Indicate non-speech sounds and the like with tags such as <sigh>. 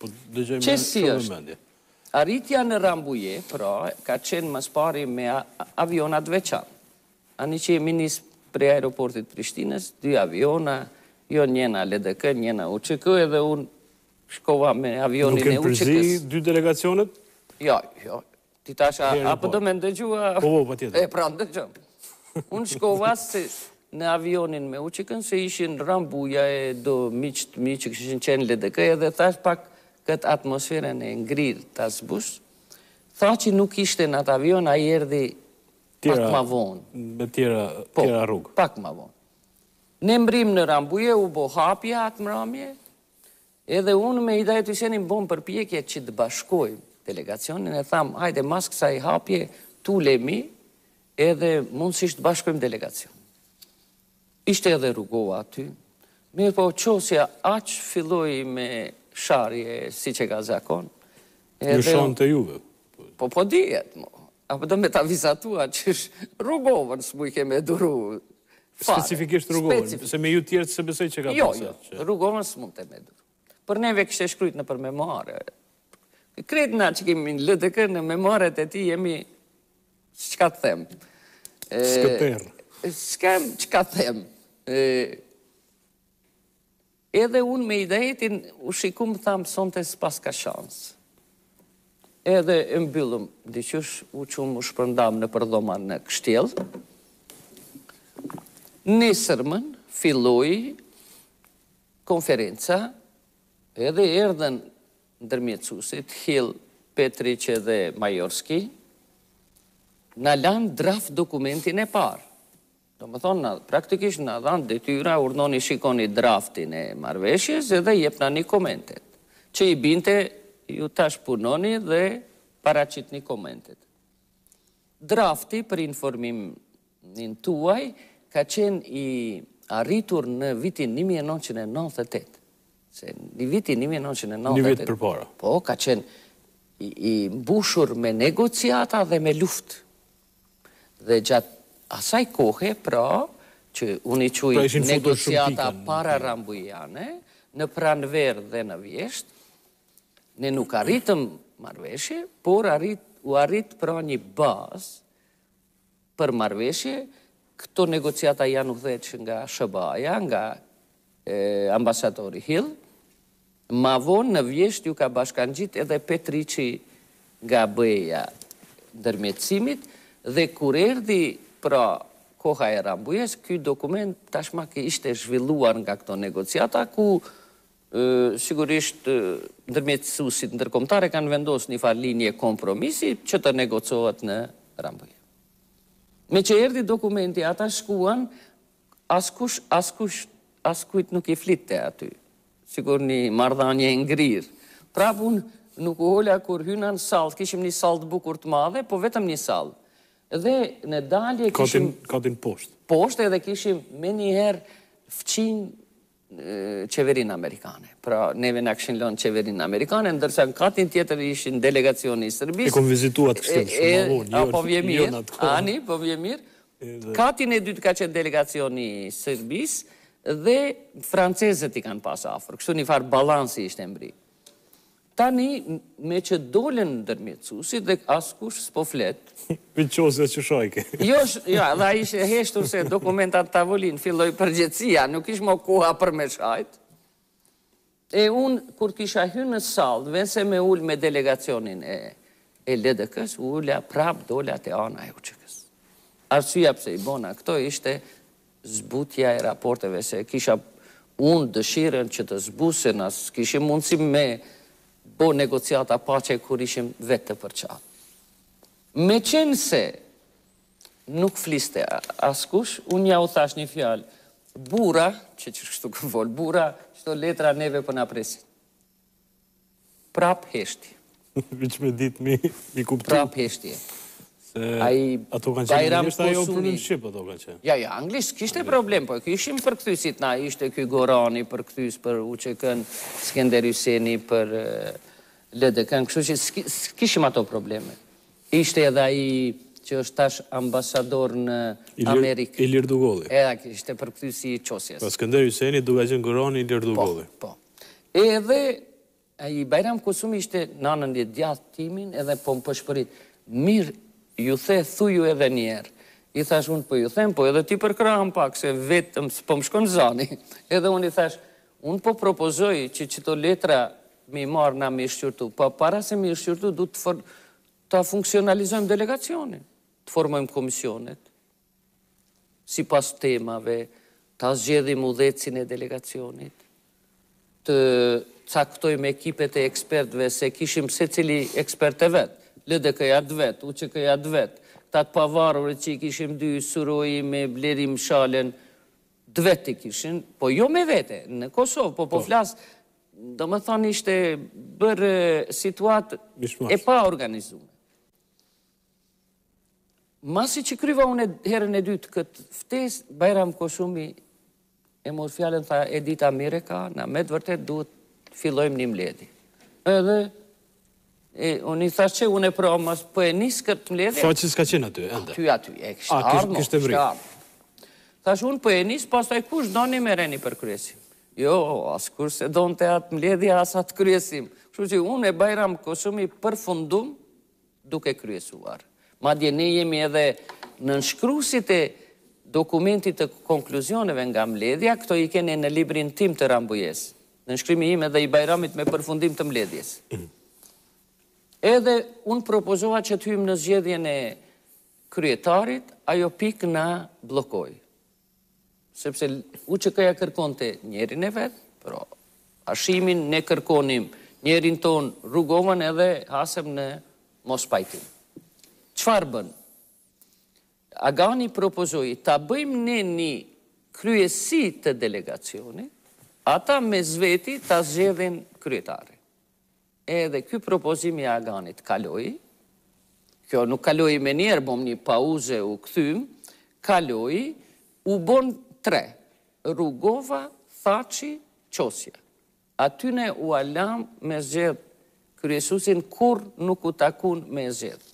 Po dëgjojmë në Arritja në Rambuje, pra, ka qenë mësë pari me avionat veçan. Ani që jemi njësë pre aeroportit Prishtines, dy aviona, jo njena LDK, njena UQK, edhe unë shkova me avionin e uqk Nuk e përzi dy delegacionet? Jo, jo. Ti tash, a përdo po. po me ndëgjua... Po, po, pa tjetër. E, pra, ndëgjua. Unë shkova se në avionin me UQK-n, se ishin Rambuja e do miqët, miqët, që që qenë LDK, edhe tash pak këtë atmosferën e ngrirë të zbus, tha që nuk ishte në atë avion, a i erdi pak ma vonë. Me tjera po, rrugë. Pak ma vonë. Ne mbrim në rambuje, u bo hapja atë mramje, edhe unë me idaje të isenim bom për pjekje që të bashkojmë delegacionin, e thamë, hajde mas kësa i hapje, tu lemi, edhe mundësisht të bashkojmë delegacion. Ishte edhe rrugoha aty, mirë po qosja aqë filloj me sharje, si që ka zakon. Në shonë të juve? Po, po dijet, mo. A do me ta vizatua që është rrugovën së mu i keme duru. Specifikisht rrugovën, se me ju tjertë se besej që ka pasat. Jo, jo, rrugovën së mu të me duru. Për neve kështë e shkryt në për memoare. Kretë na që kemi në LDK në memoaret e ti jemi, që ka të them? Skëper. Skëm që ka të them? Edhe unë me idejtin, u shikum thamë sonte s'pas ka shansë. Edhe e mbyllum, diqysh, u që më shpërndam në përdoma në kështjelë, Në sërmën, filloj konferenca, edhe erdhen ndërmjecusit, Hill, Petriqe dhe Majorski, në lanë draft dokumentin e parë. Do më thonë, praktikisht në adhanë dhe tyra urnoni shikoni draftin e marveshjes edhe jep një komentet. Që i binte, ju tash punoni dhe paracit një komentet. Drafti, për informim një në tuaj, ka qenë i arritur në vitin 1998. Se një vitin 1998... Një vit për para. Po, ka qenë i mbushur me negociata dhe me luft. Dhe gjatë asaj kohë, pra, që unë i quj pra, negociata para rambujane, në pranverë dhe në vjeshtë, ne nuk arritëm marveshje, por u arritë pra një bazë për marveshje, këto negociata janë u dheqë nga Shëbaja, nga ambasatori Hill, ma vonë në vjeshtë ju ka bashkan gjitë edhe Petrici nga bëja dërmecimit, dhe kur erdi pra koha e rambujes, këj dokument tashma ke ishte zhvilluar nga këto negociata, ku sigurisht ndërmjetësusit ndërkomtare kanë vendos një farë linje kompromisi që të negocohet në rambuje. Me që erdi dokumenti ata shkuan, askush, askush, askujt nuk i flitë aty, sigur një mardhanje ngrirë. Prapun nuk u hola kur hynan saltë, kishim një saltë bukur të madhe, po vetëm një saltë dhe në dalje kishim... Katin poshtë. Poshtë edhe kishim me njëherë fëqin qeverin Amerikane. Pra, neve në këshin lënë qeverin Amerikane, ndërsa në katin tjetër ishin delegacioni i Sërbis. E kom vizituat kështën shumë avon, njërë, njërë, njërë, njërë, një, njërë, njërë, njërë, Katin e dytë ka qenë delegacioni Sërbis dhe francezët i kanë pasë afrë. Kështu një farë balansi ishte mbrikë. Tani, me që dolen në dërmjecusit dhe askush s'po fletë... <laughs> Për qosë dhe që shojke. <laughs> Jo, jo dhe ishe heshtur se dokumentat të avolin, filloj përgjecia, nuk ishë më koha për me shajtë. E unë, kur kisha hynë në saldë, vese me ullë me delegacionin e LDK-s, LDK-s, ullëa prapë dole atë ana e uqëkës. Arësia pëse i bona, këto ishte zbutja e raporteve, se kisha unë dëshiren që të zbusin, asë kishim mundësim me po negociata pache kur ishim vetë të përqa. Me qenë se nuk fliste askush, unë ja u thash një fjalë, bura, që që shtu këvol, bura, qëto letra neve për po në presin. Prap heshti. që <laughs> me ditë mi kuptim. Prap heshti. Ato kanë qenë njështë jo përnë në Shqipë, ato kanë qenë. Ja, ja, anglisht kështë e problem, po, këshim për këthysit na, ishte këj Gorani, për këthys, për Uqekën, Skender për lede kënë, kështu që s'kishim ato probleme. Ishte edhe i që është tash ambasador në Amerikë. Ilir Lirdugolli. Edhe, ishte kështë e përkëty si i qosjes. Pas këndër Juseni, duke që në gëronë Ilir Lirdugolli. Po, po. E dhe, i Bajram Kosumi ishte në anën dhe djathë timin, edhe po më pëshpërit, mirë ju the, thu ju edhe njerë. I thash unë po ju them, po edhe ti përkëram pak, se vetëm, po më shkonë zani. <laughs> Edhe unë i thash, unë po propozoj që që letra mi marë nga mi shqyrtu, pa po, para se mi shqyrtu du të funksionalizojmë delegacionit, të formojmë komisionit, si pas temave, të zgjedhim u dhecin e delegacionit, të caktojmë ekipet e ekspertve, se kishim se cili eksperte vetë, lëdë këja dë vetë, u që këja dë vetë, të atë pavarurë që i kishim dy, suroj me blerim shalen, dë vetë i kishim, po jo me vete, në Kosovë, po po, po. flasë, do më thonë ishte bërë situatë e pa organizume. Masi që kryva unë herën e dytë këtë ftes, bajram Koshumi e mos fjallën tha Edith Amerika, na me të vërtet duhet të fillojmë një mledi. Edhe, unë i thashtë që unë e pra mas për po e nisë këtë mledi. Fa që s'ka qenë aty, enda? Aty, aty, e kështë armë, kështë armë. Thasht unë për po e nisë, pas taj kush doni me reni për kryesim jo, askur se në të atë mledhja asat kryesim. Shumë që unë e bajram Kosumi i përfundum duke kryesuar. Madje ne jemi edhe në nënshkrusit e dokumentit të konkluzioneve nga mledhja, këto i kene në librin tim të rambujes. Në nënshkrimi ime dhe i bajramit me përfundim të mledhjes. Mhm. Edhe unë propozoa që të hymë në zgjedhjen e kryetarit, ajo pik në blokoj sepse u që këja kërkon të njerin e vetë, pro ashimin ne kërkonim njerin ton rrugohën edhe hasem në mos pajtim. Qfarë bën? Agani propozoi të bëjmë ne një kryesi të delegacioni, ata me zveti të zxedhin kryetare. Edhe ky propozimi agani të kaloi, kjo nuk kaloi me njerë, bom një pauze u këthym, kaloi, u bon tre, rrugova, thaci, qosja. Aty ne u alam me zhjetë, kërjesusin kur nuk u takun me zhjetë.